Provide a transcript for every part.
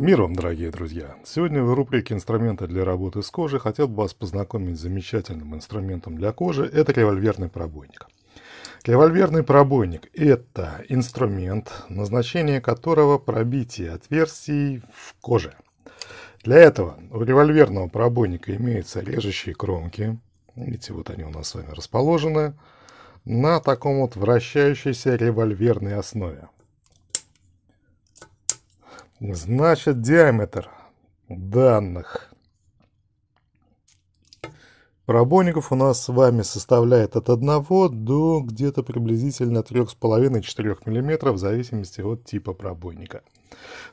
Мир вам, дорогие друзья! Сегодня в рубрике «Инструменты для работы с кожей» хотел бы вас познакомить с замечательным инструментом для кожи – это револьверный пробойник. Револьверный пробойник – это инструмент, назначение которого – пробитие отверстий в коже. Для этого у револьверного пробойника имеются режущие кромки, видите, вот они у нас с вами расположены, на таком вот вращающейся револьверной основе. Значит, диаметр данных пробойников у нас с вами составляет от 1 до где-то приблизительно 3,5-4 мм в зависимости от типа пробойника.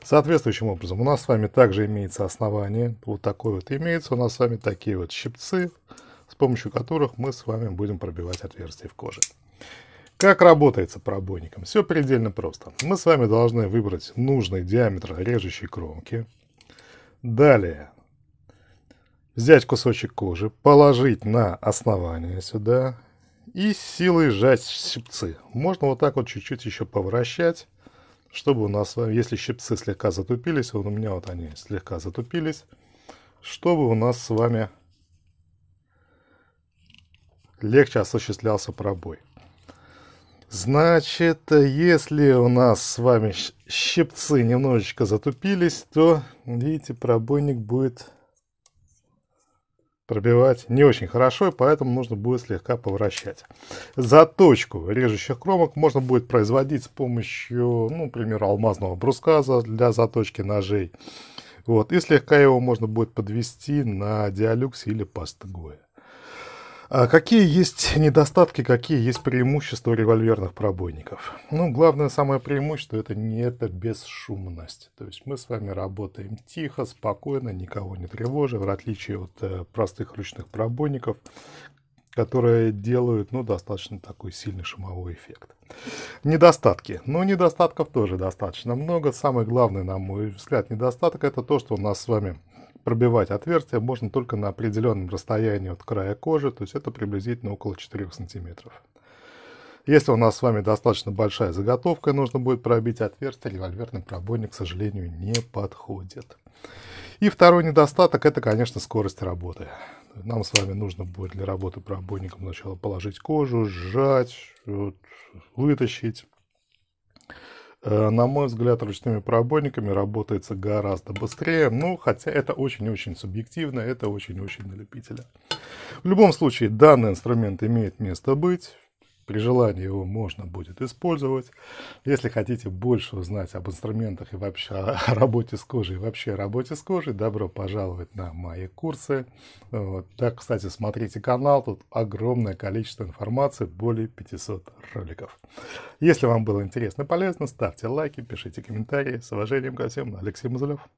Соответствующим образом у нас с вами также имеется основание, вот такое вот имеется, у нас с вами такие вот щипцы, с помощью которых мы с вами будем пробивать отверстия в коже. Как работает с пробойником? Все предельно просто. Мы с вами должны выбрать нужный диаметр режущей кромки. Далее взять кусочек кожи, положить на основание сюда и силой сжать щипцы. Можно вот так вот чуть-чуть еще поворачивать, чтобы у нас, если щипцы слегка затупились, вот у меня вот они слегка затупились, чтобы у нас с вами легче осуществлялся пробой. Значит, если у нас с вами щипцы немножечко затупились, то, видите, пробойник будет пробивать не очень хорошо, и поэтому нужно будет слегка поворачивать. Заточку режущих кромок можно будет производить с помощью, ну, например, алмазного бруска для заточки ножей. Вот, и слегка его можно будет подвести на диалюкс или пастгоя. А какие есть недостатки, какие есть преимущества револьверных пробойников? Ну, главное самое преимущество это не это бесшумность. То есть мы с вами работаем тихо, спокойно, никого не тревожим, в отличие от э, простых ручных пробойников, которые делают, ну, достаточно такой сильный шумовой эффект. Недостатки. Ну, недостатков тоже достаточно много. Самый главный, на мой взгляд, недостаток это то, что у нас с вами Пробивать отверстие можно только на определенном расстоянии от края кожи, то есть это приблизительно около 4 сантиметров. Если у нас с вами достаточно большая заготовка, нужно будет пробить отверстие, револьверный пробойник, к сожалению, не подходит. И второй недостаток – это, конечно, скорость работы. Нам с вами нужно будет для работы пробойником сначала положить кожу, сжать, вот, вытащить. Э, на мой взгляд, ручными пробойниками работается гораздо быстрее, ну, хотя это очень-очень субъективно, это очень-очень на любителя. В любом случае, данный инструмент имеет место быть. При желании его можно будет использовать. Если хотите больше узнать об инструментах и вообще о работе с кожей, вообще о работе с кожей, добро пожаловать на мои курсы. Вот. Да, кстати, смотрите канал, тут огромное количество информации, более 500 роликов. Если вам было интересно и полезно, ставьте лайки, пишите комментарии. С уважением ко всем, Алексей Мазулев.